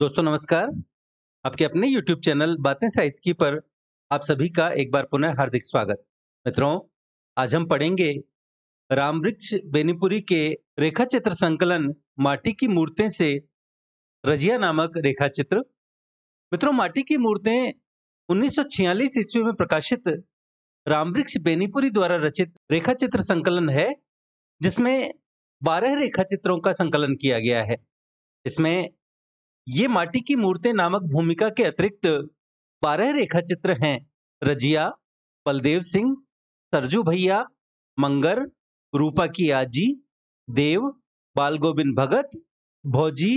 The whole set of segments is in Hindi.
दोस्तों नमस्कार आपके अपने YouTube चैनल बातें साहित्य की पर आप सभी का एक बार पुनः हार्दिक स्वागत मित्रों आज हम पढ़ेंगे रामवृक्ष बेनीपुरी के रेखा चित्र संकलन माटी की मूर्तें से रजिया नामक रेखा चित्र मित्रों माटी की मूर्तें 1946 ईस्वी में प्रकाशित रामवृक्ष बेनीपुरी द्वारा रचित रेखा चित्र संकलन है जिसमें बारह रेखा चित्रों का संकलन किया गया है इसमें ये माटी की मूर्तें नामक भूमिका के अतिरिक्त बारह रेखा चित्र हैं रजिया बलदेव सिंह सरजू भैया मंगर रूपा की आजी देव बाल गोविंद भगत भौजी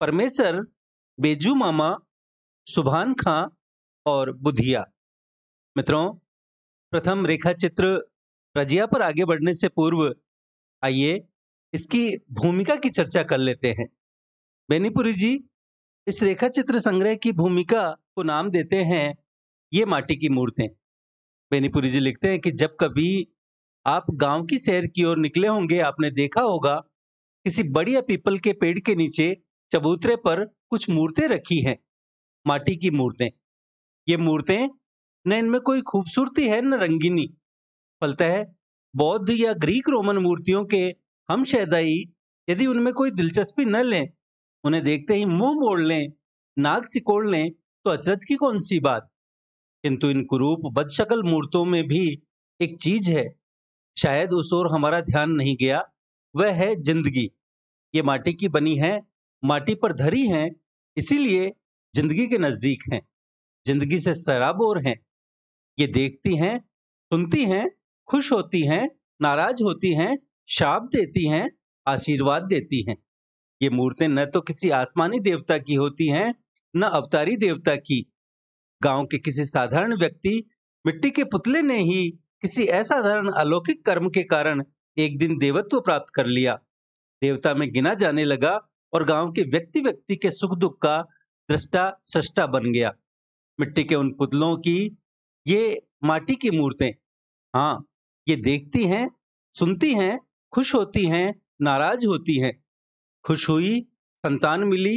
परमेश्वर बेजू मामा सुभान खां और बुधिया मित्रों प्रथम रेखा चित्र रजिया पर आगे बढ़ने से पूर्व आइए इसकी भूमिका की चर्चा कर लेते हैं बेनीपुरी जी इस रेखा चित्र संग्रह की भूमिका को नाम देते हैं ये माटी की मूर्तें बेनीपुरी जी लिखते हैं कि जब कभी आप गांव की सैर की ओर निकले होंगे आपने देखा होगा किसी बढ़िया पीपल के पेड़ के नीचे चबूतरे पर कुछ मूर्तें रखी हैं माटी की मूर्तें ये मूर्तें न इनमें कोई खूबसूरती है न रंगीनी फलतः बौद्ध या ग्रीक रोमन मूर्तियों के हम शैदाई यदि उनमें कोई दिलचस्पी न लें उन्हें देखते ही मुंह मोड़ लें नाक सिकोड़ लें तो अचरज की कौन सी बात किंतु इन कुरूप बदशकल मूर्तों में भी एक चीज है शायद उस ओर हमारा ध्यान नहीं गया वह है जिंदगी ये माटी की बनी है माटी पर धरी है इसीलिए जिंदगी के नजदीक हैं जिंदगी से शराब और हैं ये देखती हैं सुनती हैं खुश होती हैं नाराज होती हैं शाप देती हैं आशीर्वाद देती हैं ये मूर्तें न तो किसी आसमानी देवता की होती हैं न अवतारी देवता की गांव के किसी साधारण व्यक्ति मिट्टी के पुतले ने ही किसी असाधारण अलौकिक कर्म के कारण एक दिन देवत्व प्राप्त कर लिया देवता में गिना जाने लगा और गांव के व्यक्ति व्यक्ति के सुख दुख का दृष्टा सृष्टा बन गया मिट्टी के उन पुतलों की ये माटी की मूर्तें हाँ ये देखती हैं सुनती हैं खुश होती हैं नाराज होती हैं खुश हुई संतान मिली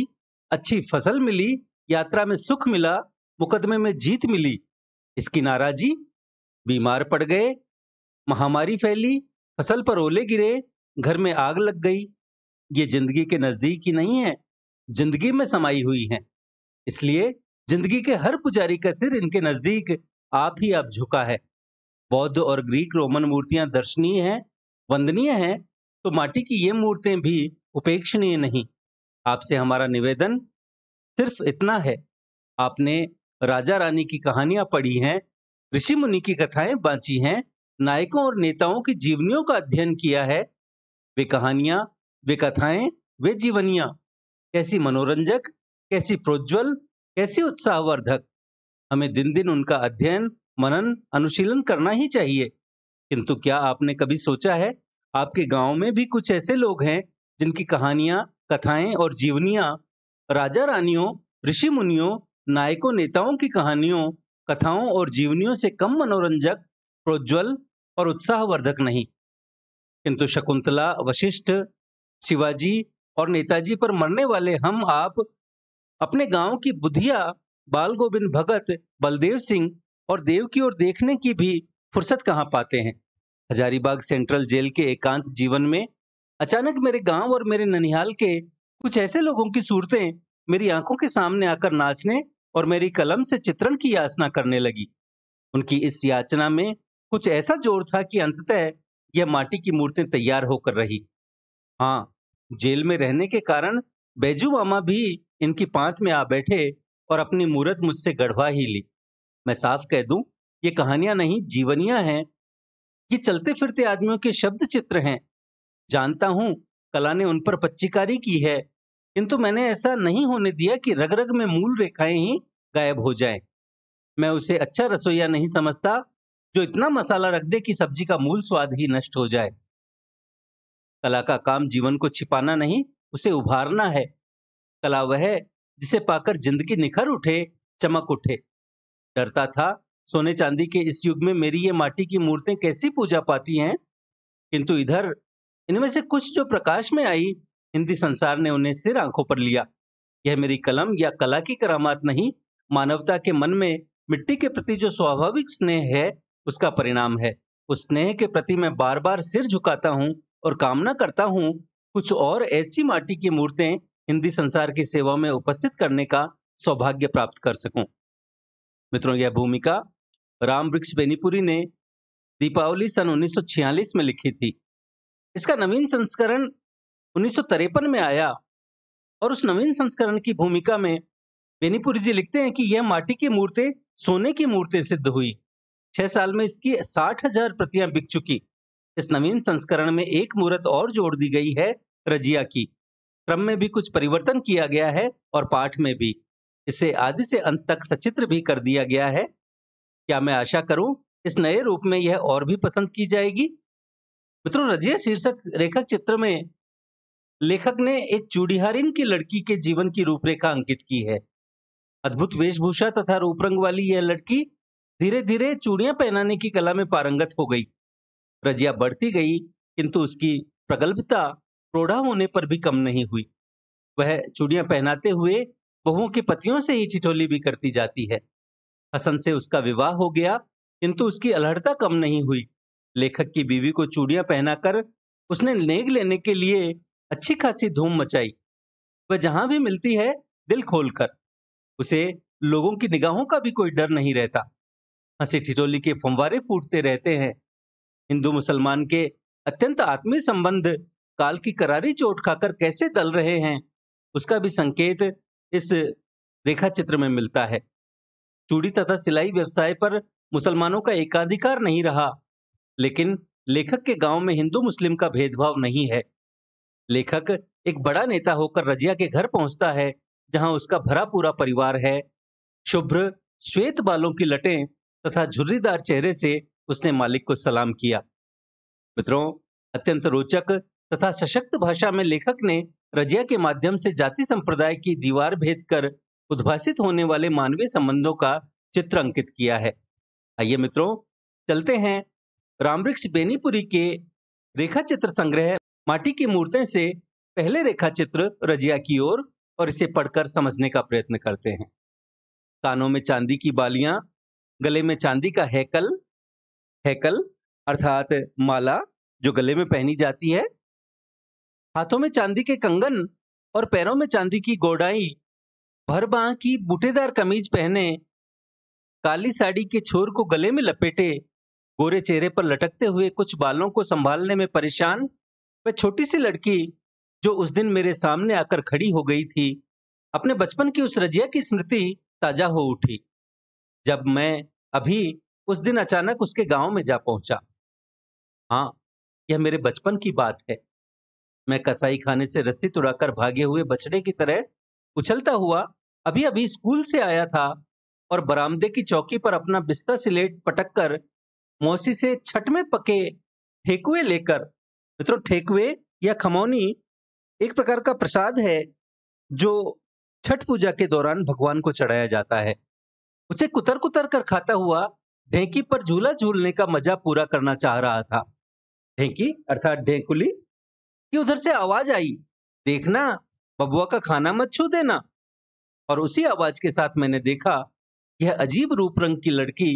अच्छी फसल मिली यात्रा में सुख मिला मुकदमे में जीत मिली इसकी नाराजी बीमार पड़ गए महामारी फैली फसल पर ओले गिरे घर में आग लग गई ये जिंदगी के नजदीक ही नहीं है जिंदगी में समाई हुई है इसलिए जिंदगी के हर पुजारी का सिर इनके नजदीक आप ही आप झुका है बौद्ध और ग्रीक रोमन मूर्तियां दर्शनीय हैं वंदनीय हैं तो माटी की ये मूर्तें भी उपेक्षणीय नहीं आपसे हमारा निवेदन सिर्फ इतना है आपने राजा रानी की कहानियां पढ़ी हैं ऋषि मुनि की कथाएं बांची हैं नायकों और नेताओं की जीवनियों का अध्ययन किया है वे कहानियां वे कथाएं वे जीवनियां कैसी मनोरंजक कैसी प्रोज्वल कैसी उत्साहवर्धक हमें दिन दिन उनका अध्ययन मनन अनुशीलन करना ही चाहिए किंतु क्या आपने कभी सोचा है आपके गांव में भी कुछ ऐसे लोग हैं जिनकी कहानियां कथाएं और जीवनियां राजा रानियों ऋषि मुनियों नायकों नेताओं की कहानियों कथाओं और जीवनियों से कम मनोरंजक प्रोज्वल और उत्साहवर्धक नहीं किंतु शकुंतला वशिष्ठ शिवाजी और नेताजी पर मरने वाले हम आप अपने गांव की बुधिया बाल गोविंद भगत बलदेव सिंह और देव की ओर देखने की भी फुर्सत कहां पाते हैं हजारीबाग सेंट्रल जेल के एकांत जीवन में अचानक मेरे गांव और मेरे ननिहाल के कुछ ऐसे लोगों की सूरतें मेरी आंखों के सामने आकर नाचने और मेरी कलम से चित्रण की याचना करने लगी उनकी इस याचना में कुछ ऐसा जोर था कि अंततः यह माटी की मूर्तें तैयार होकर रही हाँ जेल में रहने के कारण बैजू मामा भी इनकी पांत में आ बैठे और अपनी मूर्त मुझसे गढ़वा ही ली मैं साफ कह दूं ये कहानियां नहीं जीवनियां हैं ये चलते फिरते आदमियों के शब्द चित्र हैं जानता हूं कला ने उन पर पच्चीकारी की है किंतु मैंने ऐसा नहीं होने दिया कि रग रग में मूल रेखाएं ही गायब हो जाएं। मैं उसे अच्छा रसोईया नहीं समझता जो इतना मसाला रख दे कि सब्जी का मूल स्वाद ही नष्ट हो जाए कला का काम जीवन को छिपाना नहीं उसे उभारना है कला वह जिसे पाकर जिंदगी निखर उठे चमक उठे डरता था सोने चांदी के इस युग में मेरी ये माटी की मूर्तें कैसी पूजा पाती हैं किंतु इधर इनमें से कुछ जो प्रकाश में आई हिंदी संसार ने उन्हें सिर आंखों पर लिया यह मेरी कलम या कला की करामात नहीं मानवता के मन में मिट्टी के प्रति जो स्वाभाविक स्नेह है उसका परिणाम है उस स्नेह के प्रति मैं बार बार सिर झुकाता हूँ और कामना करता हूँ कुछ और ऐसी माटी की मूर्तें हिंदी संसार की सेवा में उपस्थित करने का सौभाग्य प्राप्त कर सकूं। मित्रों यह भूमिका राम वृक्ष बेनीपुरी ने दीपावली सन 1946 में लिखी थी इसका नवीन संस्करण उन्नीस में आया और उस नवीन संस्करण की भूमिका में बेनीपुरी जी लिखते हैं कि यह माटी की मूर्तें सोने की मूर्तें सिद्ध हुई छह साल में इसकी साठ हजार प्रतियां बिक चुकी इस नवीन संस्करण में एक मूर्त और जोड़ दी गई है रजिया की क्रम में भी कुछ परिवर्तन किया गया है और पाठ में भी इसे आदि से अंत तक सचित्र भी कर दिया गया है क्या मैं आशा करूं इस नए रूप में यह और भी पसंद की जाएगी मित्रों रजिया शीर्षक रेखक चित्र में लेखक ने एक चूड़ीहारिन की लड़की के जीवन की रूपरेखा अंकित की है अद्भुत वेशभूषा तथा रूपरंग वाली यह लड़की धीरे धीरे चूड़ियां पहनाने की कला में पारंगत हो गई रजिया बढ़ती गई किंतु उसकी प्रगल्भता प्रौढ़ा होने पर भी कम नहीं हुई वह चूड़ियां पहनाते हुए बहुओं के पतियों से ही ठिठोली भी करती जाती है हसन से उसका विवाह हो गया किंतु उसकी अलहड़ता कम नहीं हुई लेखक की बीवी को चूड़ियां पहनाकर उसने नेग लेने के लिए अच्छी खासी धूम मचाई वह जहां भी मिलती है दिल खोलकर उसे लोगों की निगाहों का भी कोई डर नहीं रहता हंसी ठिठोली के फंवारे फूटते रहते हैं हिंदू मुसलमान के अत्यंत आत्मीय संबंध काल की करारी चोट खाकर कैसे दल रहे हैं उसका भी संकेत इस रेखा चित्र में मिलता है चूड़ी तथा सिलाई व्यवसाय पर मुसलमानों का एकाधिकार नहीं रहा लेकिन लेखक के गांव में हिंदू मुस्लिम का भेदभाव नहीं है लेखक एक बड़ा नेता होकर रजिया के घर पहुंचता है जहां उसका भरा पूरा परिवार है शुभ्र श्वेत बालों की लटें तथा झुर्रीदार चेहरे से उसने मालिक को सलाम किया मित्रों अत्यंत रोचक तथा सशक्त भाषा में लेखक ने रजिया के माध्यम से जाति संप्रदाय की दीवार भेद कर उद्भाषित होने वाले मानवीय संबंधों का चित्र अंकित किया है आइए मित्रों चलते हैं रामवृक्ष बेनीपुरी के रेखा चित्र संग्रह माटी की मूर्तें से पहले रेखा चित्र रजिया की ओर और, और इसे पढ़कर समझने का प्रयत्न करते हैं कानों में चांदी की बालियां गले में चांदी का हैकल हैकल अर्थात माला जो गले में पहनी जाती है हाथों में चांदी के कंगन और पैरों में चांदी की गोडाई भर बाह की बूटेदार कमीज पहने काली साड़ी के छोर को गले में लपेटे गोरे चेहरे पर लटकते हुए कुछ बालों को संभालने में परेशान वह छोटी सी लड़की जो उस दिन मेरे सामने आकर खड़ी हो गई थी अपने बचपन की उस रजिया की स्मृति ताजा हो उठी जब मैं अभी उस दिन अचानक उसके गांव में जा पहुंचा हाँ यह मेरे बचपन की बात है मैं कसाई खाने से रस्सी तुड़ाकर भागे हुए बछड़े की तरह उछलता हुआ अभी अभी स्कूल से आया था और बरामदे की चौकी पर अपना बिस्तर सिलेट पटक कर मौसी से छठ में पके ठेकुए लेकर मित्रों ठेकुए या खमौनी एक प्रकार का प्रसाद है जो छठ पूजा के दौरान भगवान को चढ़ाया जाता है उसे कुतर कुतर कर खाता हुआ ढेंकी पर झूला झूलने का मजा पूरा करना चाह रहा था ढेंकी अर्थात ढेंकुली कि उधर से आवाज आई देखना बबुआ का खाना मत छू देना और उसी आवाज के साथ मैंने देखा यह अजीब रूप रंग की लड़की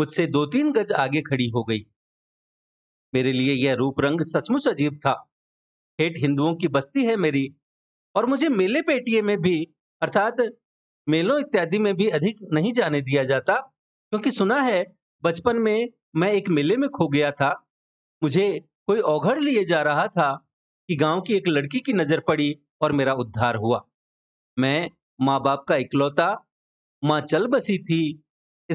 मुझसे दो तीन गज आगे खड़ी हो गई मेरे लिए यह रूप रंग सचमुच अजीब था हेठ हिंदुओं की बस्ती है मेरी और मुझे मेले पेटिए में भी अर्थात मेलों इत्यादि में भी अधिक नहीं जाने दिया जाता क्योंकि सुना है बचपन में मैं एक मेले में खो गया था मुझे कोई औघड़ लिए जा रहा था कि गांव की एक लड़की की नजर पड़ी और मेरा उद्धार हुआ मैं माँ बाप का इकलौता माँ चल बसी थी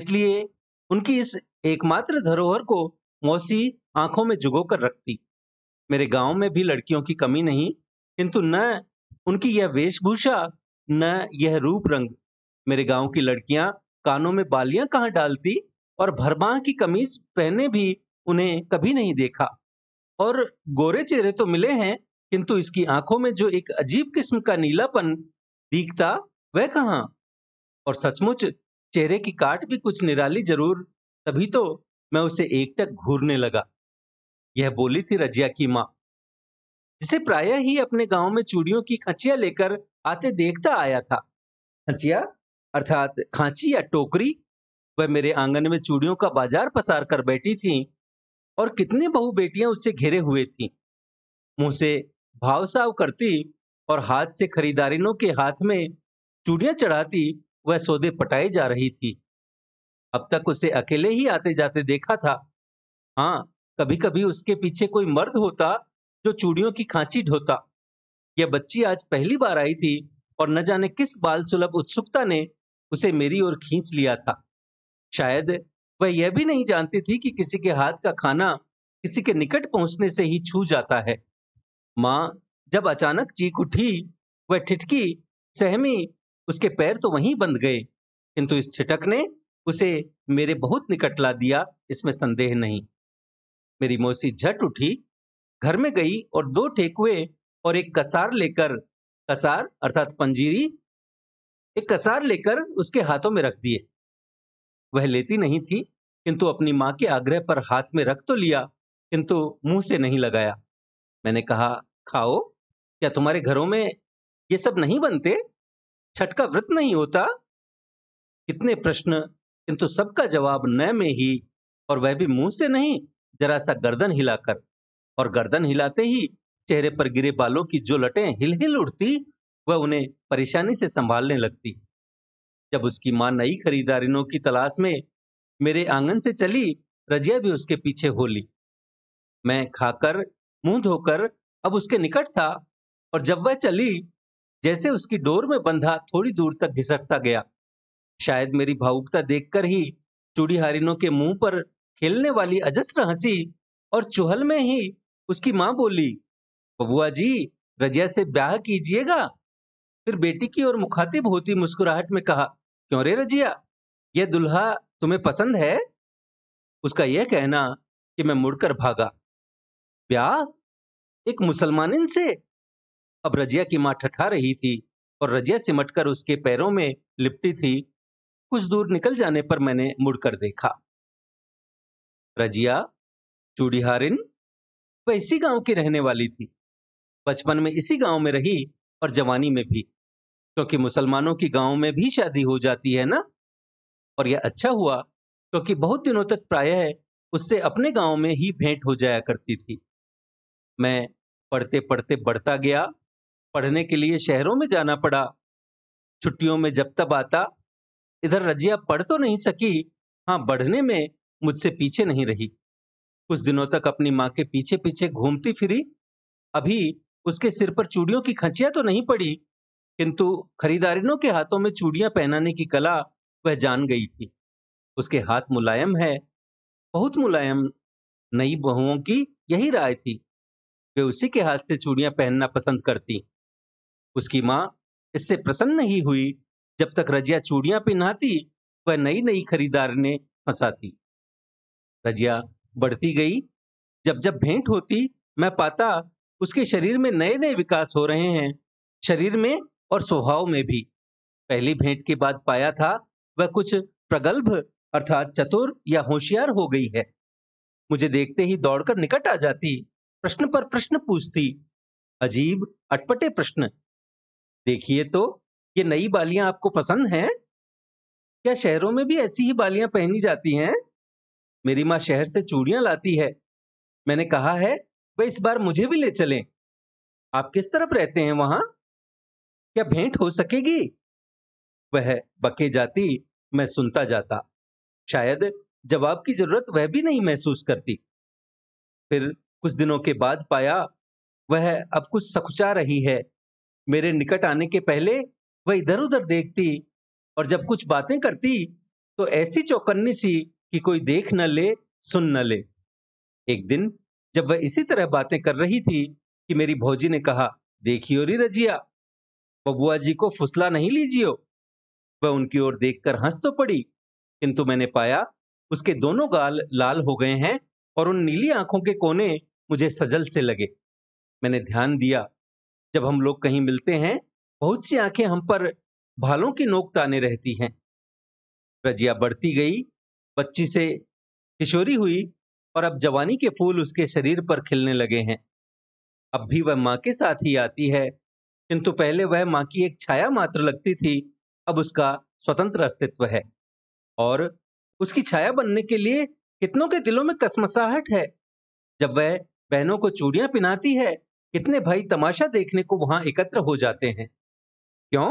इसलिए उनकी इस एकमात्र धरोहर को मौसी आंखों में जुगो कर रखती मेरे गांव में भी लड़कियों की कमी नहीं किंतु न उनकी यह वेशभूषा न यह रूप रंग मेरे गांव की लड़कियां कानों में बालियां कहाँ डालती और भरमा की कमीज पहने भी उन्हें कभी नहीं देखा और गोरे चेहरे तो मिले हैं किंतु इसकी आंखों में जो एक अजीब किस्म का नीलापन दिखता वह कहा और सचमुच चेहरे की काट भी कुछ निराली जरूर तभी तो मैं उसे एकटक घूरने लगा यह बोली थी रजिया की मां जिसे प्राय ही अपने गांव में चूड़ियों की खचिया लेकर आते देखता आया था खचिया अर्थात खांची या टोकरी वह मेरे आंगन में चूड़ियों का बाजार पसार कर बैठी थी और कितनी बहु बेटियां उससे घेरे हुए थी मुंह से भावसाव करती और हाथ से खरीदारिनों के हाथ में चूड़ियां चढ़ाती वह सौदे पटाई जा रही थी अब तक उसे अकेले ही आते जाते देखा था हाँ कभी कभी उसके पीछे कोई मर्द होता जो चूड़ियों की खांची ढोता यह बच्ची आज पहली बार आई थी और न जाने किस बाल सुलभ उत्सुकता ने उसे मेरी ओर खींच लिया था शायद वह यह भी नहीं जानती थी कि किसी के हाथ का खाना किसी के निकट पहुंचने से ही छू जाता है माँ जब अचानक चीख उठी वह ठिठकी सहमी उसके पैर तो वहीं बंध गए किंतु इस छिटक ने उसे मेरे बहुत निकट ला दिया इसमें संदेह नहीं मेरी मौसी झट उठी घर में गई और दो ठेकुए और एक कसार लेकर कसार अर्थात पंजीरी एक कसार लेकर उसके हाथों में रख दिए वह लेती नहीं थी किंतु अपनी माँ के आग्रह पर हाथ में रख तो लिया किंतु मुंह से नहीं लगाया मैंने कहा खाओ क्या तुम्हारे घरों में ये सब नहीं बनते छठ का व्रत नहीं होता कितने प्रश्न किंतु सबका जवाब न में ही और वह भी मुंह से नहीं जरा सा गर्दन हिलाकर और गर्दन हिलाते ही चेहरे पर गिरे बालों की जो लटें हिल हिल उठती वह उन्हें परेशानी से संभालने लगती जब उसकी मां नई खरीदारिनों की तलाश में मेरे आंगन से चली रजिया भी उसके पीछे हो ली मैं खाकर मुंह धोकर अब उसके निकट था और जब वह चली जैसे उसकी डोर में बंधा थोड़ी दूर तक घिसकता गया शायद मेरी भावुकता देखकर ही चूड़ीहारिनों के मुंह पर खेलने वाली अजस्र हंसी और चुहल में ही उसकी माँ बोली बबुआ जी रजिया से ब्याह कीजिएगा फिर बेटी की ओर मुखातिब होती मुस्कुराहट में कहा क्यों रे रजिया यह दुल्हा तुम्हें पसंद है उसका यह कहना कि मैं मुड़कर भागा ब्याह एक मुसलमानिन से अब रजिया की माँ ठठा रही थी और रजिया सिमटकर उसके पैरों में लिपटी थी कुछ दूर निकल जाने पर मैंने मुड़कर देखा रजिया चूड़ीहारिन वह इसी गांव की रहने वाली थी बचपन में इसी गांव में रही और जवानी में भी क्योंकि मुसलमानों की गांव में भी शादी हो जाती है ना और यह अच्छा हुआ क्योंकि बहुत दिनों तक प्रायः उससे अपने गांव में ही भेंट हो जाया करती थी मैं पढ़ते पढ़ते बढ़ता गया पढ़ने के लिए शहरों में जाना पड़ा छुट्टियों में जब तब आता इधर रजिया पढ़ तो नहीं सकी हाँ बढ़ने में मुझसे पीछे नहीं रही कुछ दिनों तक अपनी माँ के पीछे पीछे घूमती फिरी अभी उसके सिर पर चूड़ियों की खंचिया तो नहीं पड़ी किंतु खरीदारिनों के हाथों में चूड़ियां पहनाने की कला वह जान गई थी उसके हाथ मुलायम है बहुत मुलायम नई बहुओं की यही राय थी वे उसी के हाथ से चूड़ियां पहनना पसंद करती उसकी माँ इससे प्रसन्न नहीं हुई जब तक रजिया चूड़ियां पहनाती वह नई नई खरीदार ने फंसाती रजिया बढ़ती गई जब जब भेंट होती मैं पाता उसके शरीर में नए नए विकास हो रहे हैं शरीर में और स्वभाव में भी पहली भेंट के बाद पाया था वह कुछ प्रगल्भ अर्थात चतुर या होशियार हो गई है मुझे देखते ही दौड़कर निकट आ जाती प्रश्न पर प्रश्न पूछती अजीब अटपटे प्रश्न देखिए तो ये नई बालियां आपको पसंद हैं क्या शहरों में भी ऐसी ही बालियां पहनी जाती हैं मेरी माँ शहर से चूड़ियां लाती है मैंने कहा है वह इस बार मुझे भी ले चलें आप किस तरफ रहते हैं वहां क्या भेंट हो सकेगी वह बके जाती मैं सुनता जाता शायद जवाब की जरूरत वह भी नहीं महसूस करती फिर कुछ दिनों के बाद पाया वह अब कुछ सकुचा रही है मेरे निकट आने के पहले वह इधर उधर देखती और जब कुछ बातें करती तो ऐसी चौकन्नी सी कि कोई देख न ले सुन न ले एक दिन जब वह इसी तरह बातें कर रही थी कि मेरी भौजी ने कहा देखियो री रजिया बबुआ जी को फुसला नहीं लीजियो वह उनकी ओर देखकर हंस तो पड़ी किंतु मैंने पाया उसके दोनों गाल लाल हो गए हैं और उन नीली आंखों के कोने मुझे सजल से लगे मैंने ध्यान दिया जब हम लोग कहीं मिलते हैं बहुत सी आंखें हम पर भालों की नोक ताने रहती हैं रजिया बढ़ती गई बच्ची से किशोरी हुई और अब जवानी के फूल उसके शरीर पर खिलने लगे हैं अब भी वह माँ के साथ ही आती है किंतु पहले वह माँ की एक छाया मात्र लगती थी अब उसका स्वतंत्र अस्तित्व है और उसकी छाया बनने के लिए कितनों के दिलों में कसमसाहट है जब वह बहनों को चूड़ियां पिनाती है कितने भाई तमाशा देखने को वहां एकत्र हो जाते हैं क्यों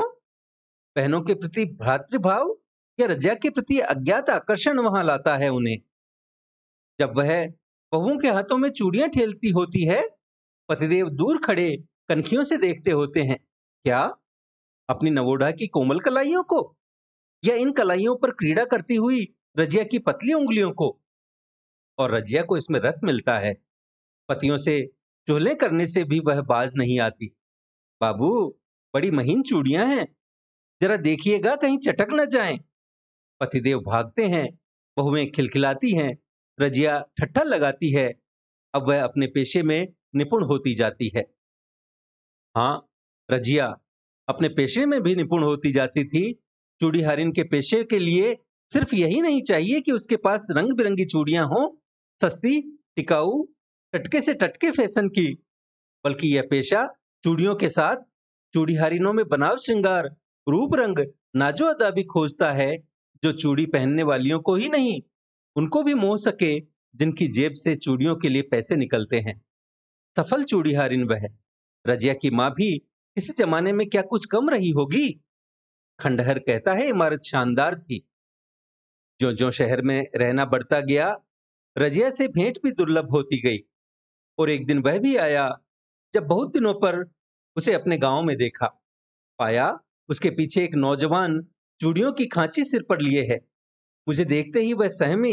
बहनों के प्रति भ्रातृभाव या रजा के प्रति अज्ञात आकर्षण वहां लाता है उन्हें जब वह बहुओं के हाथों में चूड़ियां ठेलती होती है पतिदेव दूर खड़े कनखियों से देखते होते हैं क्या अपनी नवोढ़ा की कोमल कलाइयों को या इन कलाइयों पर क्रीड़ा करती हुई रजिया की पतली उंगलियों को और रजिया को इसमें रस मिलता है पतियों से चोले करने से भी वह बाज नहीं आती बाबू बड़ी महीन चूड़ियां हैं जरा देखिएगा कहीं चटक न जाए पतिदेव भागते हैं बहुएं खिलखिलाती हैं रजिया ठट्ठा लगाती है अब वह अपने पेशे में निपुण होती जाती है हाँ रजिया अपने पेशे में भी निपुण होती जाती थी चूड़ी हारिन के पेशे के लिए सिर्फ यही नहीं चाहिए कि उसके पास रंग बिरंगी चूड़ियां हों सस्ती टिकाऊ टटके से टटके फैशन की बल्कि यह पेशा चूड़ियों के साथ चूड़ीहारिनों में बनाव श्रृंगार रूप रंग नाजो अदा भी खोजता है जो चूड़ी पहनने वालियों को ही नहीं उनको भी मोह सके जिनकी जेब से चूड़ियों के लिए पैसे निकलते हैं सफल चूड़ीहारिन वह रजिया की माँ भी इस जमाने में क्या कुछ कम रही होगी खंडहर कहता है इमारत शानदार थी जो जो शहर में रहना बढ़ता गया रजिया से भेंट भी दुर्लभ होती गई और एक दिन वह भी आया जब बहुत दिनों पर उसे अपने गांव में देखा पाया उसके पीछे एक नौजवान चूड़ियों की खांची सिर पर लिए है मुझे देखते ही वह सहमी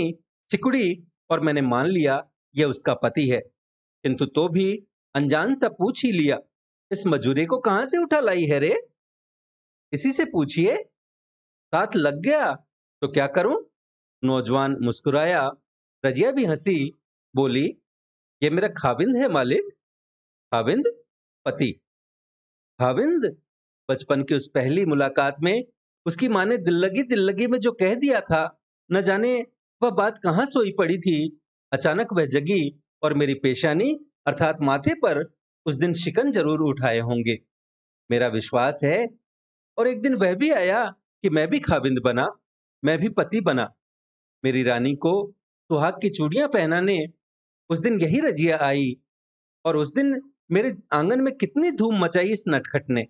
सिकुड़ी और मैंने मान लिया यह उसका पति है किंतु तो भी अनजान सा पूछ ही लिया इस मजूरे को कहां से उठा लाई है रे इसी से पूछिए साथ लग गया तो क्या करूं नौजवान मुस्कुराया रजिया भी हंसी बोली ये मेरा खाविंद है मालिक खाविंद पति खाविंद बचपन की उस पहली मुलाकात में उसकी माँ ने दिल्लगी दिल्लगी में जो कह दिया था न जाने वह बात कहाँ सोई पड़ी थी अचानक वह जगी और मेरी पेशानी अर्थात माथे पर उस दिन शिकन जरूर उठाए होंगे मेरा विश्वास है और एक दिन वह भी आया कि मैं भी खाविंद बना मैं भी पति बना मेरी रानी को सुहाग की चूड़ियां पहनाने उस दिन यही रजिया आई और उस दिन मेरे आंगन में कितनी धूम मचाई इस नटखट ने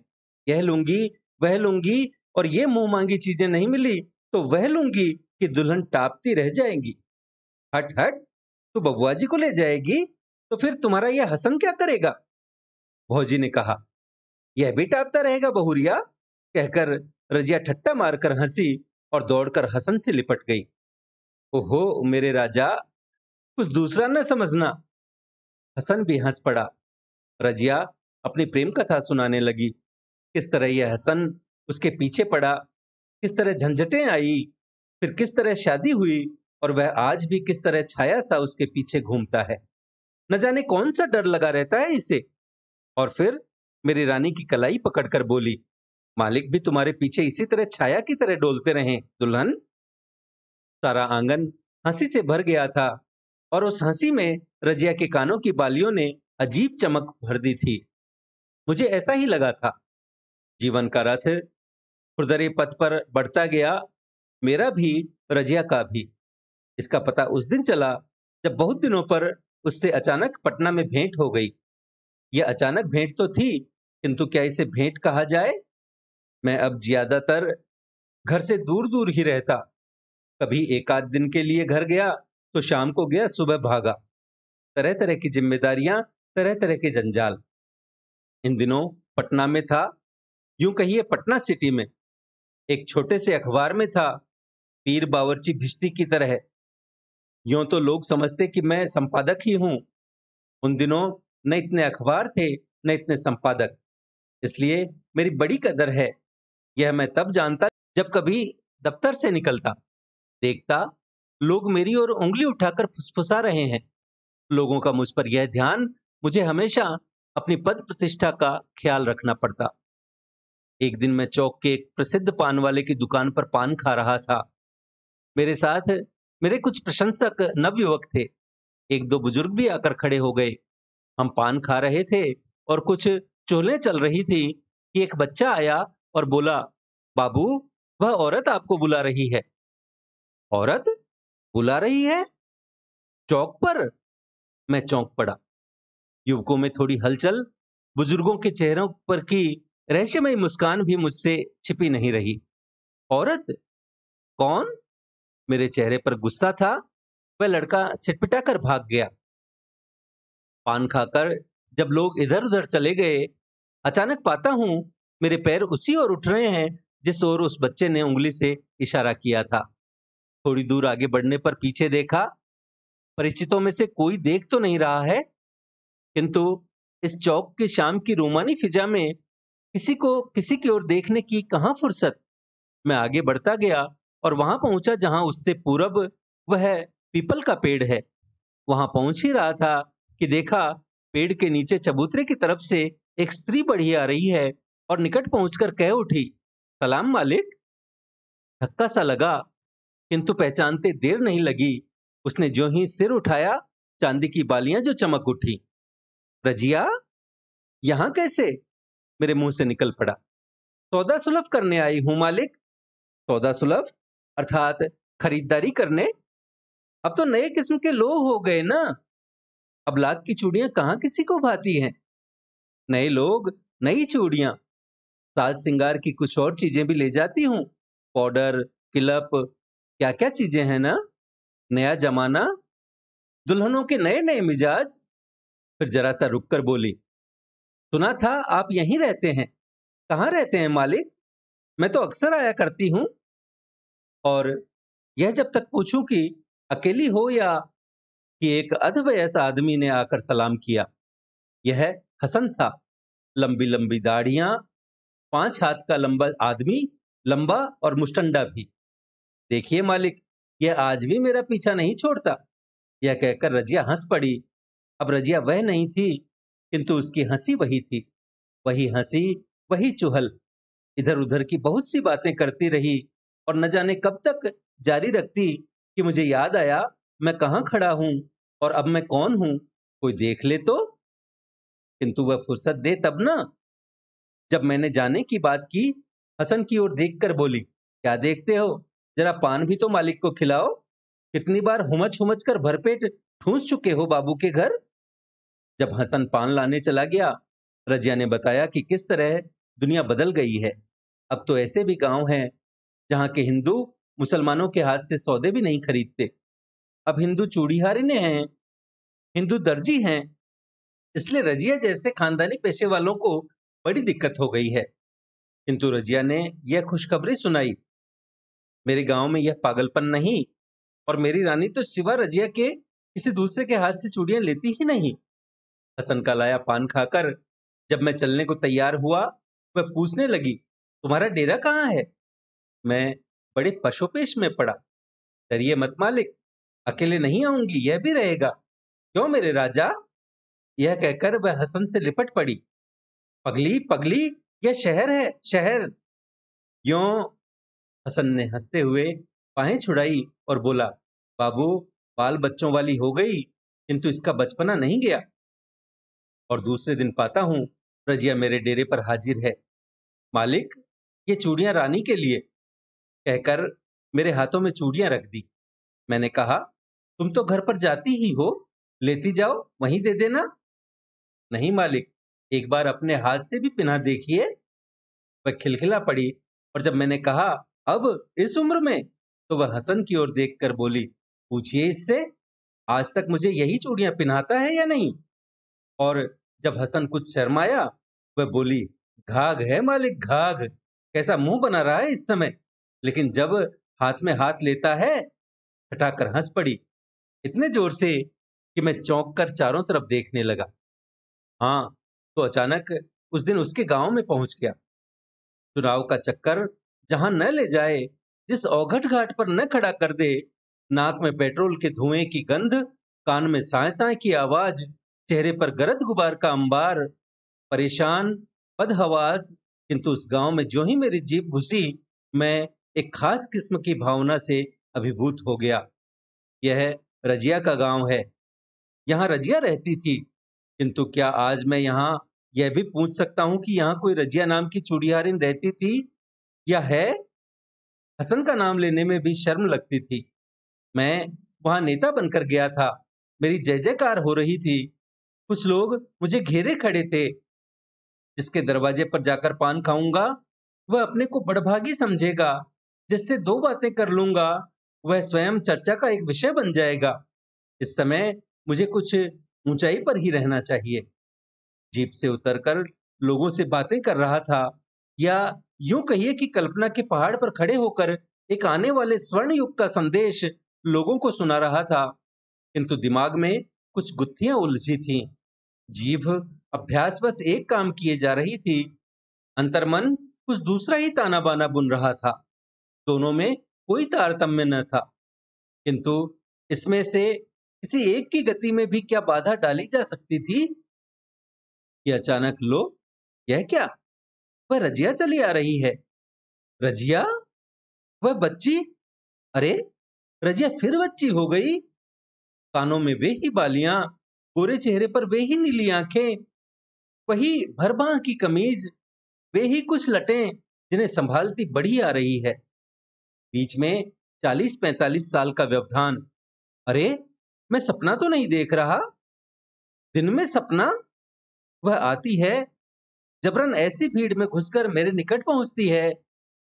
यह लूंगी वह लूंगी और ये मुंह मांगी चीजें नहीं मिली तो वह लूंगी कि दुल्हन टापती रह जाएंगी हट हट तू बबुआ जी को ले जाएगी तो फिर तुम्हारा यह हसन क्या करेगा भौजी ने कहा यह भी टापता रहेगा बहुरिया कहकर रजिया ठट्टा मारकर हंसी और दौड़कर हसन से लिपट गई ओहो मेरे राजा कुछ दूसरा न समझना हसन भी हंस पड़ा रजिया अपनी प्रेम कथा सुनाने लगी किस तरह यह हसन उसके पीछे पड़ा किस तरह झंझटें आई फिर किस तरह शादी हुई और वह आज भी किस तरह छाया सा उसके पीछे घूमता है न जाने कौन सा डर लगा रहता है इसे और फिर मेरी रानी की कलाई पकड़कर बोली मालिक भी तुम्हारे पीछे इसी तरह छाया की तरह डोलते रहे दुल्हन सारा आंगन हंसी से भर गया था और उस हंसी में रजिया के कानों की बालियों ने अजीब चमक भर दी थी मुझे ऐसा ही लगा था जीवन का रथ खुरदरे पथ पर बढ़ता गया मेरा भी रजिया का भी इसका पता उस दिन चला जब बहुत दिनों पर उससे अचानक पटना में भेंट हो गई यह अचानक भेंट तो थी किंतु क्या इसे भेंट कहा जाए मैं अब ज्यादातर घर से दूर दूर ही रहता कभी एक आध दिन के लिए घर गया तो शाम को गया सुबह भागा तरह तरह की जिम्मेदारियां तरह तरह के जंजाल इन दिनों पटना में था यूं कहिए पटना सिटी में एक छोटे से अखबार में था पीर बावरची भिश्ती की तरह यूं तो लोग समझते कि मैं संपादक ही हूं उन दिनों न इतने अखबार थे न इतने संपादक इसलिए मेरी बड़ी कदर है यह मैं तब जानता जब कभी दफ्तर से निकलता देखता लोग मेरी ओर उंगली उठाकर फुसफुसा रहे हैं लोगों का मुझ पर यह ध्यान मुझे हमेशा अपनी पद प्रतिष्ठा का ख्याल रखना पड़ता एक दिन मैं चौक के एक प्रसिद्ध पान वाले की दुकान पर पान खा रहा था मेरे साथ मेरे कुछ प्रशंसक नवयुवक थे एक दो बुजुर्ग भी आकर खड़े हो गए हम पान खा रहे थे और कुछ चोलें चल रही थी कि एक बच्चा आया और बोला बाबू वह औरत आपको बुला रही है औरत बुला रही है चौक पर मैं चौंक पड़ा युवकों में थोड़ी हलचल बुजुर्गों के चेहरों पर की रहस्यमय मुस्कान भी मुझसे छिपी नहीं रही औरत कौन मेरे चेहरे पर गुस्सा था वह लड़का सिटपिटा कर भाग गया पान खाकर जब लोग इधर उधर चले गए अचानक पाता हूं मेरे पैर उसी ओर उठ रहे हैं जिस ओर उस बच्चे ने उंगली से इशारा किया था थोड़ी दूर आगे बढ़ने पर पीछे देखा परिचितों में से कोई देख तो नहीं रहा है किंतु इस चौक के शाम की रोमानी फिजा में किसी को किसी की ओर देखने की कहा फुर्सत मैं आगे बढ़ता गया और वहां पहुंचा जहां उससे पूरब वह पीपल का पेड़ है वहां पहुंच ही रहा था कि देखा पेड़ के नीचे चबूतरे की तरफ से एक स्त्री बढ़ी आ रही है और निकट पहुंचकर कह उठी सलाम मालिक धक्का सा लगा किंतु पहचानते देर नहीं लगी उसने जो ही सिर उठाया चांदी की बालियां जो चमक उठी रजिया यहां कैसे मेरे मुंह से निकल पड़ा सौदा सुलभ करने आई हूं मालिक सौदा सुलभ अर्थात खरीदारी करने अब तो नए किस्म के लोग हो गए ना अब लाख की चूड़ियां कहां किसी को भाती हैं नए लोग नई चूड़ियां साज सिंगार की कुछ और चीजें भी ले जाती हूं पाउडर किलप क्या क्या चीजें हैं ना नया जमाना दुल्हनों के नए नए मिजाज फिर जरा सा रुक कर बोली सुना था आप यहीं रहते हैं कहाँ रहते हैं मालिक मैं तो अक्सर आया करती हूं और यह जब तक पूछूं कि अकेली हो या कि एक अधवयस आदमी ने आकर सलाम किया यह हसन था लंबी लंबी दाढ़ियां पांच हाथ का लंबा आदमी लंबा और मुस्टंडा भी देखिए मालिक यह आज भी मेरा पीछा नहीं छोड़ता यह कहकर रजिया हंस पड़ी अब रजिया वह नहीं थी किंतु उसकी हंसी वही थी वही हंसी वही चुहल इधर उधर की बहुत सी बातें करती रही और न जाने कब तक जारी रखती कि मुझे याद आया मैं कहाँ खड़ा हूं और अब मैं कौन हूं कोई देख ले तो किंतु वह फुर्सत दे तब ना जब मैंने जाने की बात की हसन की ओर देखकर बोली क्या देखते हो जरा पान भी तो मालिक को खिलाओ कितनी बार हुमच हुमच कर भरपेट ठूस चुके हो बाबू के घर जब हसन पान लाने चला गया रजिया ने बताया कि किस तरह दुनिया बदल गई है अब तो ऐसे भी गांव हैं जहां के हिंदू मुसलमानों के हाथ से सौदे भी नहीं खरीदते अब हिंदू चूड़ीहारिने हैं हिंदू दर्जी हैं इसलिए रजिया जैसे खानदानी पेशे वालों को बड़ी दिक्कत हो गई है किंतु रजिया ने यह खुशखबरी सुनाई मेरे गांव में यह पागलपन नहीं और मेरी रानी तो शिवा रजिया के किसी दूसरे के हाथ से चूड़ियां लेती ही नहीं हसन का लाया पान खाकर जब मैं चलने को तैयार हुआ वह पूछने लगी तुम्हारा डेरा कहाँ है मैं बड़े पशुपेश में पड़ा डरिए मत मालिक अकेले नहीं आऊंगी यह भी रहेगा क्यों मेरे राजा यह कहकर वह हसन से लिपट पड़ी पगली पगली यह शहर है शहर यो हसन ने हंसते हुए पाए छुड़ाई और बोला बाबू बाल बच्चों वाली हो गई किंतु इसका बचपना नहीं गया और दूसरे दिन पाता हूं रजिया मेरे डेरे पर हाजिर है मालिक ये चूड़ियां रानी के लिए कहकर मेरे हाथों में चूड़ियां रख दी मैंने कहा तुम तो घर पर जाती ही हो लेती जाओ वहीं दे देना नहीं मालिक एक बार अपने हाथ से भी पिना देखिए वह खिलखिला पड़ी और जब मैंने कहा अब इस उम्र में तो वह हसन की ओर देखकर बोली पूछिए इससे आज तक मुझे यही चूड़ियां पिन्हाता है या नहीं और जब हसन कुछ शर्माया वह बोली घाघ है मालिक घाघ कैसा मुंह बना रहा है इस समय लेकिन जब हाथ में हाथ लेता है हटाकर हंस पड़ी इतने जोर से कि मैं चौंक कर चारों तरफ देखने लगा हाँ तो अचानक उस दिन उसके गांव में पहुंच गया चुनाव का चक्कर जहां न ले जाए जिस औघट घाट पर न खड़ा कर दे नाक में पेट्रोल के धुएं की गंध कान में साय साय की आवाज चेहरे पर गरद गुबार का अंबार परेशान बदहवास किंतु उस गांव में जो ही मेरी जीप घुसी मैं एक खास किस्म की भावना से अभिभूत हो गया यह रजिया का गांव है यहाँ रजिया रहती थी किंतु क्या आज मैं यहाँ यह भी पूछ सकता हूँ कि यहाँ कोई रजिया नाम की चुड़ियारिन रहती थी या है हसन का नाम लेने में भी शर्म लगती थी मैं वहां नेता बनकर गया था मेरी जय जयकार हो रही थी कुछ लोग मुझे घेरे खड़े थे जिसके दरवाजे पर जाकर पान खाऊंगा वह अपने को बड़भागी समझेगा जिससे दो बातें कर लूंगा वह स्वयं चर्चा का एक विषय बन जाएगा इस समय मुझे कुछ ऊंचाई पर ही रहना चाहिए जीप से उतरकर लोगों से बातें कर रहा था या यूं कहिए कि कल्पना के पहाड़ पर खड़े होकर एक आने वाले स्वर्ण युग का संदेश लोगों को सुना रहा था किंतु दिमाग में कुछ गुत्थियां उलझी थी जीभ अभ्यास बस एक काम किए जा रही थी अंतर्मन कुछ दूसरा ही ताना बाना बुन रहा था दोनों में कोई तारतम्य न था किंतु इसमें से किसी एक की गति में भी क्या बाधा डाली जा सकती थी कि अचानक लो यह क्या वह रजिया चली आ रही है रजिया वह बच्ची अरे रजिया फिर बच्ची हो गई कानों में वे ही बालियां गोरे चेहरे पर वे ही नीली आंखें वही भरबा की कमीज वे ही कुछ लटे जिन्हें संभालती बढ़ी आ रही है बीच में चालीस पैंतालीस साल का व्यवधान अरे मैं सपना तो नहीं देख रहा दिन में सपना वह आती है जबरन ऐसी भीड़ में घुसकर मेरे निकट पहुंचती है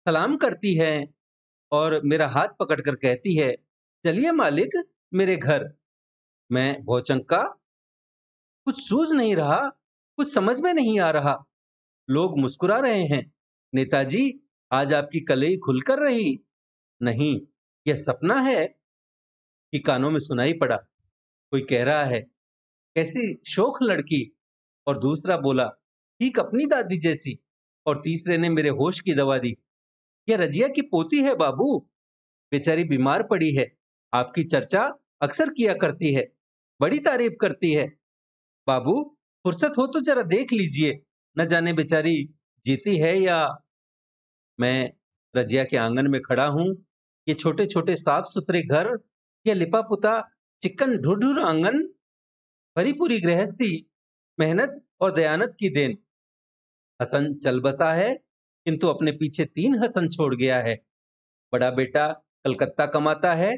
सलाम करती है और मेरा हाथ पकड़कर कहती है चलिए मालिक मेरे घर मैं भौचंका कुछ सूझ नहीं रहा कुछ समझ में नहीं आ रहा लोग मुस्कुरा रहे हैं नेताजी आज आपकी कलई खुलकर रही नहीं यह सपना है कि कानों में सुनाई पड़ा कोई कह रहा है कैसी शोख लड़की और दूसरा बोला ठीक अपनी दादी जैसी और तीसरे ने मेरे होश की दवा दी यह रजिया की पोती है बाबू बेचारी बीमार पड़ी है आपकी चर्चा अक्सर किया करती है बड़ी तारीफ करती है बाबू फुर्सत हो तो जरा देख लीजिए न जाने बेचारी जीती है या मैं रजिया के आंगन में खड़ा हूं ये छोटे छोटे साफ सुथरे घर या लिपा पुता चिकन ढुर आंगन भरी पूरी गृहस्थी मेहनत और दयानत की देन हसन चल बसा है किंतु अपने पीछे तीन हसन छोड़ गया है बड़ा बेटा कलकत्ता कमाता है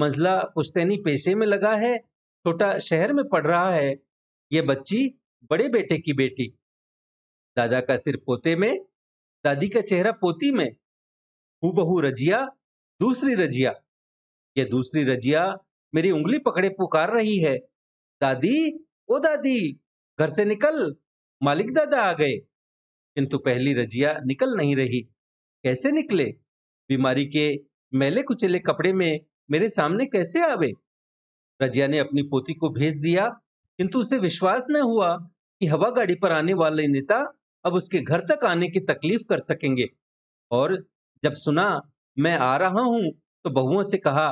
मंजला पुश्तैनी पेशे में लगा है छोटा शहर में पढ़ रहा है ये बच्ची बड़े बेटे की बेटी दादा का सिर पोते में दादी का चेहरा पोती में हु बहु रजिया दूसरी रजिया ये दूसरी रजिया मेरी उंगली पकड़े पुकार रही है दादी ओ दादी घर से निकल मालिक दादा आ गए किंतु पहली रजिया निकल नहीं रही कैसे निकले बीमारी के मैले कुचेले कपड़े में मेरे सामने कैसे आवे रजिया ने अपनी पोती को भेज दिया किंतु उसे विश्वास न हुआ कि हवा गाड़ी पर आने वाले नेता अब उसके घर तक आने की तकलीफ कर सकेंगे और जब सुना मैं आ रहा हूं तो बहुओं से कहा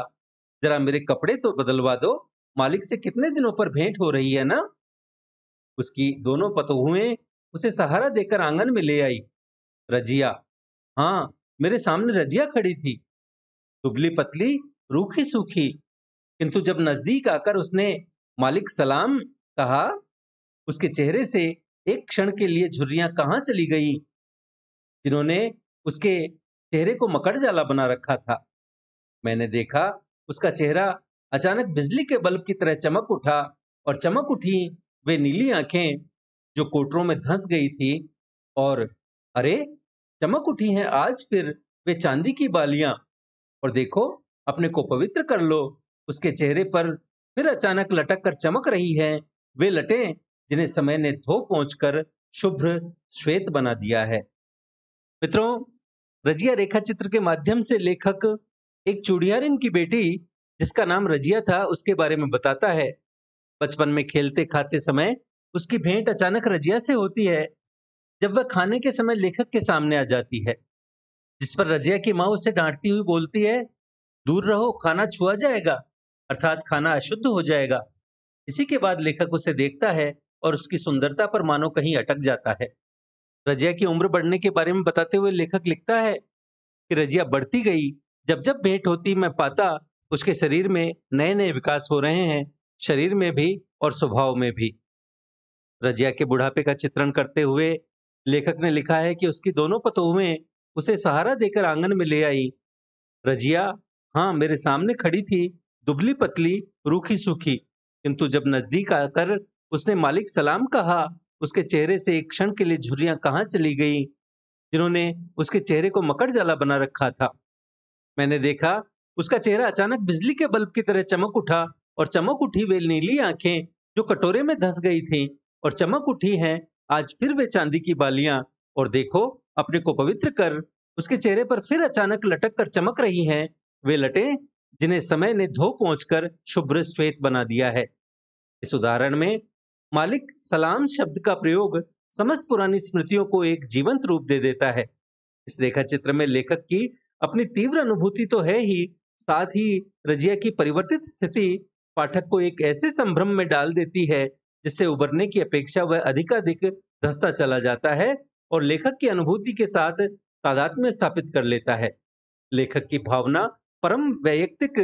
जरा मेरे कपड़े तो बदलवा दो मालिक से कितने दिनों पर भेंट हो रही है ना उसकी दोनों पतहुएं उसे सहारा देकर आंगन में ले आई रजिया हाँ मेरे सामने रजिया खड़ी थी दुबली पतली रूखी सूखी किंतु जब नजदीक आकर उसने मालिक सलाम कहा उसके चेहरे से एक क्षण के लिए झुर्रियां कहाँ चली गई जिन्होंने उसके चेहरे को मकड़ जाला बना रखा था मैंने देखा उसका चेहरा अचानक बिजली के बल्ब की तरह चमक उठा और चमक उठी वे नीली आंखें जो कोटरों में धंस गई थी और अरे चमक उठी हैं आज फिर वे चांदी की बालियां और देखो अपने को पवित्र कर लो उसके चेहरे पर फिर अचानक लटक कर चमक रही है वे लटे जिन्हें समय ने धो पहुंच कर शुभ्र श्वेत बना दिया है मित्रों रजिया रेखा चित्र के माध्यम से लेखक एक चुड़ियारिन की बेटी जिसका नाम रजिया था उसके बारे में बताता है बचपन में खेलते खाते समय उसकी भेंट अचानक रजिया से होती है जब वह खाने के समय लेखक के सामने आ जाती है जिस पर रजिया की माँ उसे डांटती हुई बोलती है दूर रहो खाना छुआ जाएगा अर्थात खाना अशुद्ध हो जाएगा इसी के बाद लेखक उसे देखता है और उसकी सुंदरता पर मानो कहीं अटक जाता है रजिया की उम्र बढ़ने के बारे में बताते हुए लेखक लिखता है कि रजिया बढ़ती गई जब जब भेंट होती मैं पाता उसके शरीर में नए नए विकास हो रहे हैं शरीर में भी और स्वभाव में भी रजिया के बुढ़ापे का चित्रण करते हुए लेखक ने लिखा है कि उसकी दोनों पतोहुएं उसे सहारा देकर आंगन में ले आई रजिया हाँ मेरे सामने खड़ी थी दुबली पतली रूखी सूखी किंतु जब नजदीक आकर उसने मालिक सलाम कहा उसके चेहरे से एक क्षण के लिए झुरियां कहाँ चली गई जिन्होंने उसके चेहरे को मकड़ जाला बना रखा था मैंने देखा उसका चेहरा अचानक बिजली के बल्ब की तरह चमक उठा और चमक उठी वे नीली आंखें जो कटोरे में धस गई थीं और चमक उठी हैं आज फिर वे चांदी की बालियां और देखो अपने को पवित्र कर उसके चेहरे पर फिर अचानक लटक कर चमक रही हैं वे लटे जिन्हें समय ने धो पहुंचकर शुभ्र श्वेत बना दिया है इस उदाहरण में मालिक सलाम शब्द का प्रयोग समस्त पुरानी स्मृतियों को एक जीवंत रूप दे देता है इस रेखा चित्र में लेखक की अपनी तीव्र अनुभूति तो है ही साथ ही रजिया की परिवर्तित स्थिति पाठक को एक ऐसे संभ्रम में डाल देती है जिससे उबरने की अपेक्षा वह अधिकाधिक धसता चला जाता है और लेखक की अनुभूति के साथ तादात्म्य स्थापित कर लेता है लेखक की भावना परम वैयक्तिक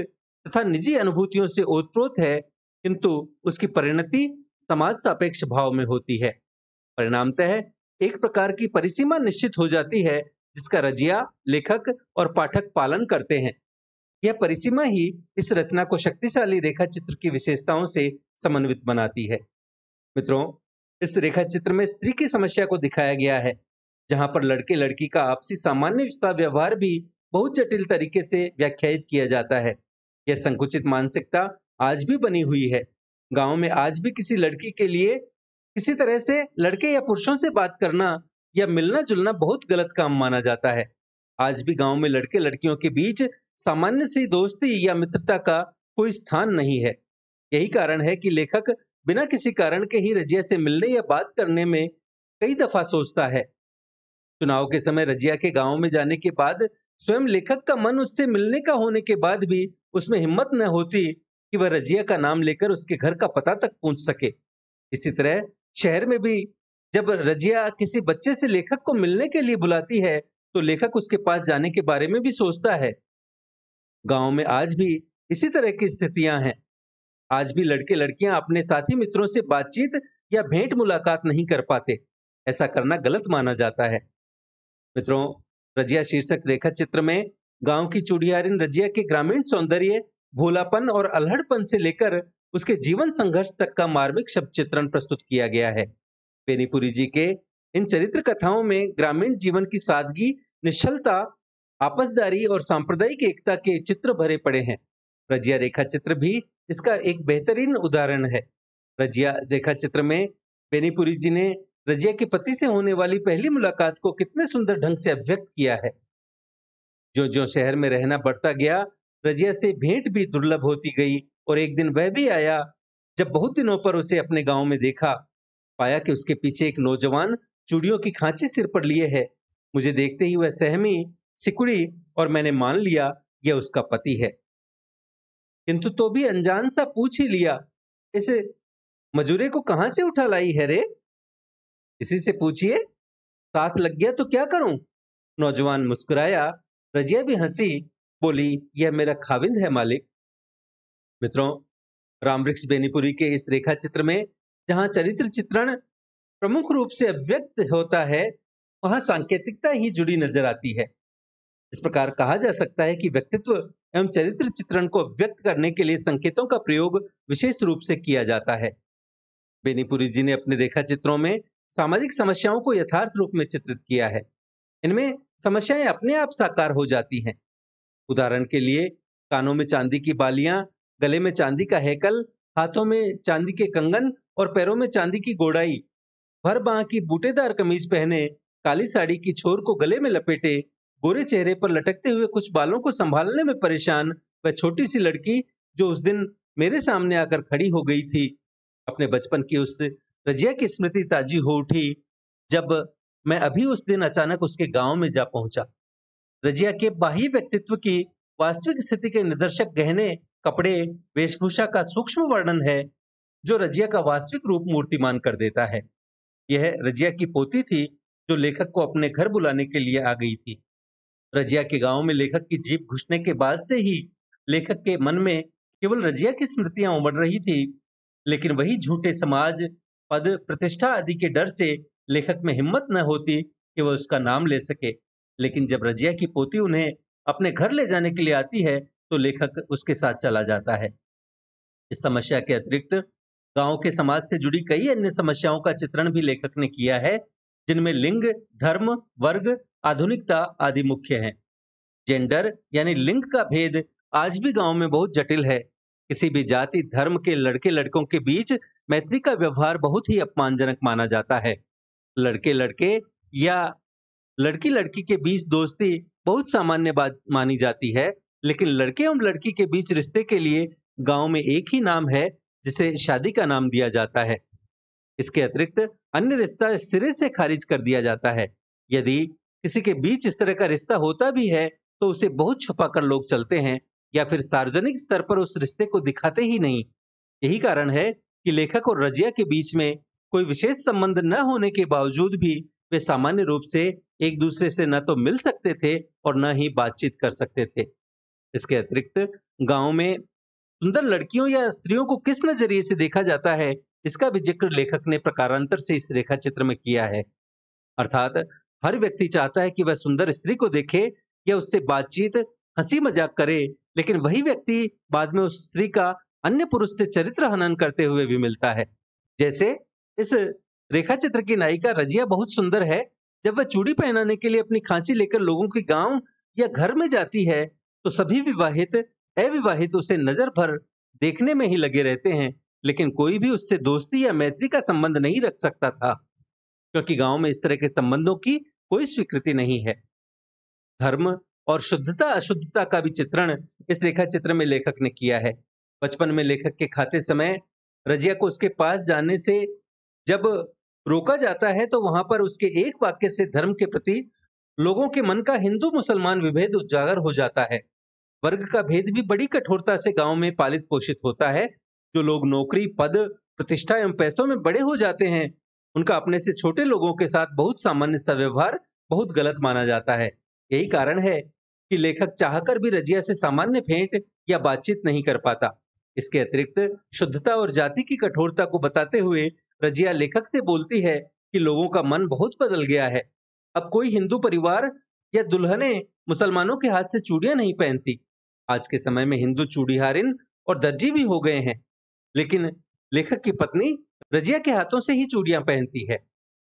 तथा निजी अनुभूतियों से ओतप्रोत है किंतु उसकी परिणति समाज सापेक्ष भाव में होती है परिणामतः एक प्रकार की परिसीमा निश्चित हो जाती है जिसका रजिया लेखक और पाठक पालन करते हैं यह परिसीमा ही इस रचना को शक्तिशाली रेखा चित्र की विशेषताओं से समन्वित बनाती है मित्रों इस रेखा चित्र में स्त्री की समस्या को दिखाया गया है जहां पर लड़के लड़की का आपसी सामान्य व्यवहार भी बहुत जटिल तरीके से व्याख्यात किया जाता है यह संकुचित मानसिकता आज भी बनी हुई है गांव में आज भी किसी लड़की के लिए किसी तरह से लड़के या पुरुषों से बात करना या मिलना जुलना बहुत गलत काम माना जाता है आज भी गांव में लड़के लड़कियों के बीच सामान्य सी दोस्ती या मित्रता का कोई स्थान नहीं है यही कारण है कि लेखक बिना किसी कारण के ही रजिया से मिलने या बात करने में कई दफा सोचता है चुनाव के समय रजिया के गांव में जाने के बाद स्वयं लेखक का मन उससे मिलने का होने के बाद भी उसमें हिम्मत न होती कि वह रजिया का नाम लेकर उसके घर का पता तक पूछ सके इसी तरह शहर में भी जब रजिया किसी बच्चे से लेखक को मिलने के लिए बुलाती है तो लेखक उसके पास जाने के बारे में भी सोचता है गांव में आज भी इसी तरह की स्थितियां हैं आज भी लड़के लड़कियां अपने साथी मित्रों से बातचीत या भेंट मुलाकात नहीं कर पाते ऐसा करना गलत माना जाता है मित्रों रजिया शीर्षक रेखा चित्र में गांव की चुड़ियारिन रजिया के ग्रामीण सौंदर्य भोलापन और अलहड़पन से लेकर उसके जीवन संघर्ष तक का मार्मिक शब्द चित्रण प्रस्तुत किया गया है बेनीपुरी जी के इन चरित्र कथाओं में ग्रामीण जीवन की सादगी निश्चलता आपसदारी और सांप्रदायिक एकता के चित्र भरे पड़े हैं रजिया रेखा चित्र भी इसका एक बेहतरीन उदाहरण है रजिया रेखा चित्र में बेनीपुरी जी ने रजिया के पति से होने वाली पहली मुलाकात को कितने सुंदर ढंग से अभिव्यक्त किया है जो जो शहर में रहना बढ़ता गया रजिया से भेंट भी दुर्लभ होती गई और एक दिन वह भी आया जब बहुत दिनों पर उसे अपने गांव में देखा पाया कि उसके पीछे एक नौजवान चूड़ियों की खांची सिर पर लिए है मुझे देखते ही वह सहमी सिकुड़ी और मैंने मान लिया यह उसका पति है किंतु तो भी अनजान सा पूछ ही लिया इसे मजूरे को कहां से उठा लाई है रे इसी से पूछिए साथ लग गया तो क्या करूं नौजवान मुस्कुराया रजिया भी हंसी बोली यह मेरा खाविंद है मालिक मित्रों रामवृक्ष बेनीपुरी के इस रेखा चित्र में जहां चरित्र चित्रण प्रमुख रूप से अव्यक्त होता है वहां सांकेतिकता ही जुड़ी नजर आती है इस प्रकार कहा जा सकता है कि व्यक्तित्व एवं चरित्र चित्रण को व्यक्त करने के लिए संकेतों का प्रयोग विशेष रूप से किया जाता है बेनीपुरी जी ने अपने रेखा चित्रों में सामाजिक समस्याओं को यथार्थ रूप में चित्रित किया है इनमें समस्याएं अपने आप साकार हो जाती हैं उदाहरण के लिए कानों में चांदी की बालियां गले में चांदी का हैकल हाथों में चांदी के कंगन और पैरों में चांदी की गोड़ाई भर बाह की बूटेदार कमीज पहने काली साड़ी की छोर को गले में लपेटे गोरे चेहरे पर लटकते हुए कुछ बालों को संभालने में परेशान वह छोटी सी लड़की जो उस दिन मेरे सामने आकर खड़ी हो गई थी अपने बचपन की उस रजिया की स्मृति ताजी हो उठी जब मैं अभी उस दिन अचानक उसके गांव में जा पहुंचा रजिया के बाह्य व्यक्तित्व की वास्तविक स्थिति के निदर्शक गहने कपड़े वेशभूषा का सूक्ष्म वर्णन है जो रजिया का वास्तविक रूप मूर्तिमान कर देता है यह रजिया की पोती थी जो लेखक को अपने घर बुलाने के लिए आ गई थी रजिया के गांव में लेखक की जीप घुसने के बाद से ही लेखक के मन में केवल रजिया की स्मृतियां उमड़ रही थी लेकिन वही झूठे समाज पद प्रतिष्ठा आदि के डर से लेखक में हिम्मत न होती कि वह उसका नाम ले सके लेकिन जब रजिया की पोती उन्हें अपने घर ले जाने के लिए आती है तो लेखक उसके साथ चला जाता है इस समस्या के अतिरिक्त गांव के समाज से जुड़ी कई अन्य समस्याओं का चित्रण भी लेखक ने किया है जिनमें लिंग धर्म वर्ग आधुनिकता आदि मुख्य हैं जेंडर यानी लिंग का भेद आज भी गांव में बहुत जटिल है किसी भी जाति धर्म के लड़के लड़कों के बीच मैत्री का व्यवहार बहुत ही अपमानजनक माना जाता है लड़के लड़के या लड़की लड़की के बीच दोस्ती बहुत सामान्य बात मानी जाती है लेकिन लड़के एवं लड़की के बीच रिश्ते के लिए गांव में एक ही नाम है जिसे शादी का नाम दिया जाता है इसके अतिरिक्त अन्य रिश्ता सिरे से खारिज कर दिया जाता है यदि किसी के बीच इस तरह का रिश्ता होता भी है तो उसे बहुत छुपा कर लोग चलते हैं या फिर सार्वजनिक स्तर पर उस रिश्ते को दिखाते ही नहीं यही कारण है कि लेखक और रजिया के बीच में कोई विशेष संबंध न होने के बावजूद भी वे सामान्य रूप से एक दूसरे से न तो मिल सकते थे और न ही बातचीत कर सकते थे इसके अतिरिक्त गांव में सुंदर लड़कियों या स्त्रियों को किस नजरिए से देखा जाता है इसका भी जिक्र लेखक ने प्रकारांतर से इस रेखा चित्र में किया है अर्थात हर व्यक्ति चाहता है कि वह सुंदर स्त्री को देखे या उससे बातचीत हंसी मजाक करे लेकिन वही व्यक्ति बाद में उस स्त्री का अन्य पुरुष से चरित्र हनन करते हुए भी मिलता है जैसे इस रेखा चित्र की नायिका रजिया बहुत सुंदर है जब वह चूड़ी पहनाने के लिए अपनी खांची लेकर लोगों के गांव या घर में जाती है तो सभी विवाहित अविवाहित उसे नजर भर देखने में ही लगे रहते हैं लेकिन कोई भी उससे दोस्ती या मैत्री का संबंध नहीं रख सकता था क्योंकि गांव में इस तरह के संबंधों की कोई स्वीकृति नहीं है धर्म और शुद्धता अशुद्धता का भी चित्रण इस रेखा चित्र में लेखक ने किया है बचपन में लेखक के खाते समय रजिया को उसके पास जाने से जब रोका जाता है तो वहां पर उसके एक वाक्य से धर्म के प्रति लोगों के मन का हिंदू मुसलमान विभेद उजागर हो जाता है वर्ग का भेद भी बड़ी कठोरता से गांव में पालित पोषित होता है जो लोग नौकरी पद प्रतिष्ठा एवं पैसों में बड़े हो जाते हैं उनका अपने से छोटे लोगों के साथ बहुत सामान्य सा व्यवहार बहुत गलत माना जाता है यही कारण है कि लेखक चाहकर भी रजिया से सामान्य फेंट या बातचीत नहीं कर पाता इसके अतिरिक्त शुद्धता और जाति की कठोरता को बताते हुए रजिया लेखक से बोलती है कि लोगों का मन बहुत बदल गया है अब कोई हिंदू परिवार या दुल्हने मुसलमानों के हाथ से चूड़ियां नहीं पहनती आज के समय में हिंदू चूड़ीहारिन और दर्जी भी हो गए हैं लेकिन लेखक की पत्नी रजिया के हाथों से ही चूड़ियां पहनती है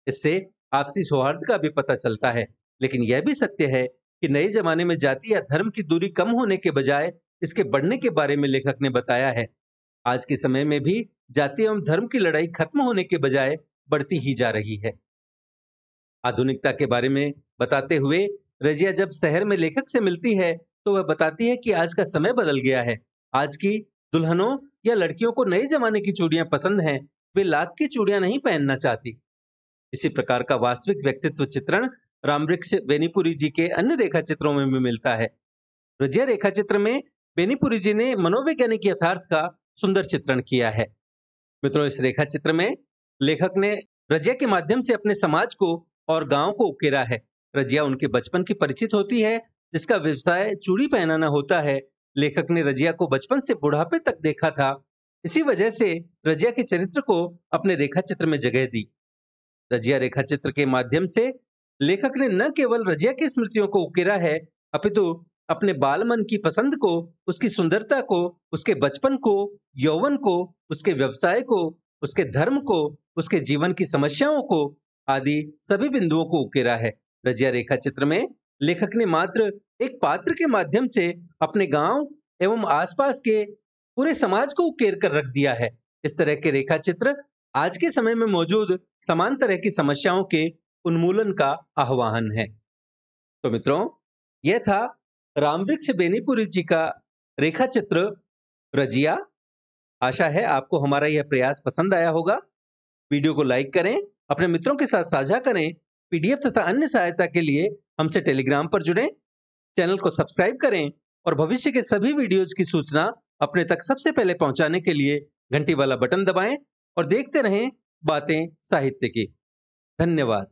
इससे आपसी सौहार्द का भी पता चलता है लेकिन यह भी सत्य है कि नए जमाने में जाति या धर्म की दूरी कम होने के बजाय इसके बढ़ने के बारे में लेखक ने बताया है आज के समय में भी जाति एवं धर्म की लड़ाई खत्म होने के बजाय बढ़ती ही जा रही है आधुनिकता के बारे में बताते हुए रजिया जब शहर में लेखक से मिलती है तो वह बताती है कि आज का समय बदल गया है आज की दुल्हनों या लड़कियों को नए जमाने की चूड़ियां पसंद हैं वे लाख की चूड़ियां नहीं पहनना चाहती इसी प्रकार का वास्तविक व्यक्तित्व चित्रण रामवृक्ष बेनीपुरी जी के अन्य रेखा चित्रों में भी मिलता है रजिया रेखा चित्र में बेनीपुरी जी ने मनोवैज्ञानिक यथार्थ का सुंदर चित्रण किया है मित्रों इस रेखा चित्र में लेखक ने रजिया के माध्यम से अपने समाज को और गांव को उकेरा है रजिया उनके बचपन की परिचित होती है जिसका व्यवसाय चूड़ी पहनाना होता है लेखक ने रजिया को बचपन से बुढ़ापे तक देखा था इसी वजह से रजिया के चरित्र को अपने रेखा चित्र में जगह दी रजिया रेखा चित्र के माध्यम से लेखक ने न केवल रजिया की के स्मृतियों को उकेरा है अपितु अपने बाल मन की पसंद को उसकी सुंदरता को उसके बचपन को यौवन को उसके व्यवसाय को उसके धर्म को उसके जीवन की समस्याओं को आदि सभी बिंदुओं को उकेरा है रजिया रेखा चित्र में लेखक ने मात्र एक पात्र के माध्यम से अपने गांव एवं आसपास के पूरे समाज को उकेर कर रख दिया है इस तरह के रेखा चित्र आज के समय में मौजूद समान तरह की समस्याओं के उन्मूलन का आह्वान है तो मित्रों यह था रामवृक्ष बेनीपुरी जी का रेखा चित्र रजिया आशा है आपको हमारा यह प्रयास पसंद आया होगा वीडियो को लाइक करें अपने मित्रों के साथ साझा करें पीडीएफ तथा अन्य सहायता के लिए हमसे टेलीग्राम पर जुड़ें चैनल को सब्सक्राइब करें और भविष्य के सभी वीडियोज की सूचना अपने तक सबसे पहले पहुंचाने के लिए घंटी वाला बटन दबाएं और देखते रहें बातें साहित्य की धन्यवाद